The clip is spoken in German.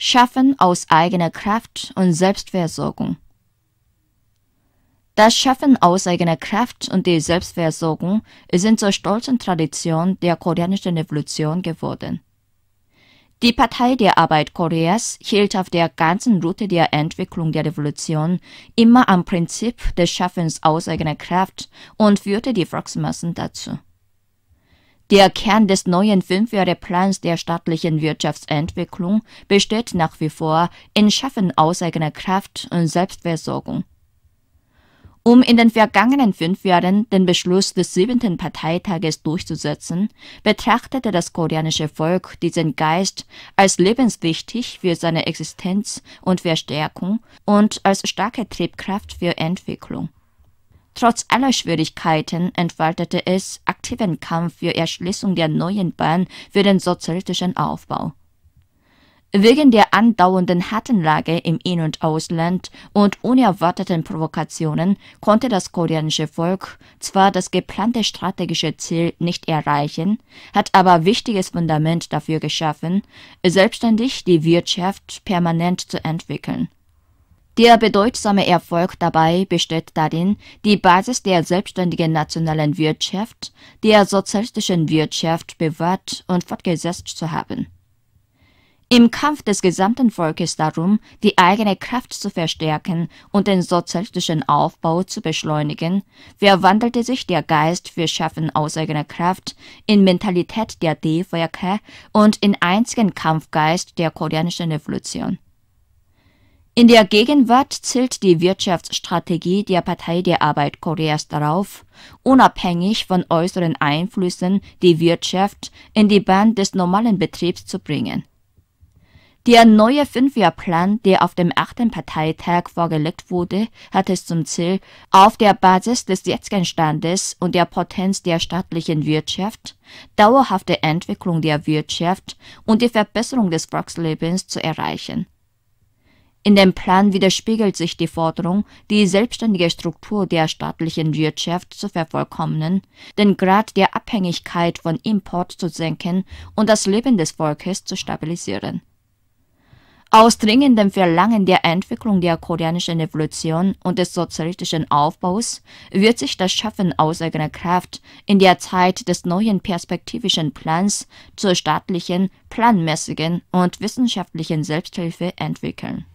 Schaffen aus eigener Kraft und Selbstversorgung. Das Schaffen aus eigener Kraft und die Selbstversorgung sind zur stolzen Tradition der koreanischen Revolution geworden. Die Partei der Arbeit Koreas hielt auf der ganzen Route der Entwicklung der Revolution immer am Prinzip des Schaffens aus eigener Kraft und führte die Volksmassen dazu. Der Kern des neuen Fünfjahreplans der staatlichen Wirtschaftsentwicklung besteht nach wie vor in Schaffen aus eigener Kraft und Selbstversorgung. Um in den vergangenen fünf Jahren den Beschluss des siebenten Parteitages durchzusetzen, betrachtete das koreanische Volk diesen Geist als lebenswichtig für seine Existenz und Verstärkung und als starke Triebkraft für Entwicklung. Trotz aller Schwierigkeiten entfaltete es aktiven Kampf für Erschließung der neuen Bahn für den sozialistischen Aufbau. Wegen der andauernden harten Lage im In- und Ausland und unerwarteten Provokationen konnte das koreanische Volk zwar das geplante strategische Ziel nicht erreichen, hat aber wichtiges Fundament dafür geschaffen, selbstständig die Wirtschaft permanent zu entwickeln. Der bedeutsame Erfolg dabei besteht darin, die Basis der selbstständigen nationalen Wirtschaft, der sozialistischen Wirtschaft bewahrt und fortgesetzt zu haben. Im Kampf des gesamten Volkes darum, die eigene Kraft zu verstärken und den sozialistischen Aufbau zu beschleunigen, verwandelte sich der Geist für Schaffen aus eigener Kraft in Mentalität der D-Werke und in einzigen Kampfgeist der koreanischen Revolution. In der Gegenwart zählt die Wirtschaftsstrategie der Partei der Arbeit Koreas darauf, unabhängig von äußeren Einflüssen die Wirtschaft in die Bahn des normalen Betriebs zu bringen. Der neue Fünfjahrplan, der auf dem achten Parteitag vorgelegt wurde, hat es zum Ziel, auf der Basis des jetzigen Standes und der Potenz der staatlichen Wirtschaft dauerhafte Entwicklung der Wirtschaft und die Verbesserung des Volkslebens zu erreichen in dem Plan widerspiegelt sich die Forderung, die selbstständige Struktur der staatlichen Wirtschaft zu vervollkommnen, den Grad der Abhängigkeit von Import zu senken und das Leben des Volkes zu stabilisieren. Aus dringendem Verlangen der Entwicklung der koreanischen Revolution und des sozialistischen Aufbaus wird sich das Schaffen aus eigener Kraft in der Zeit des neuen perspektivischen Plans zur staatlichen, planmäßigen und wissenschaftlichen Selbsthilfe entwickeln.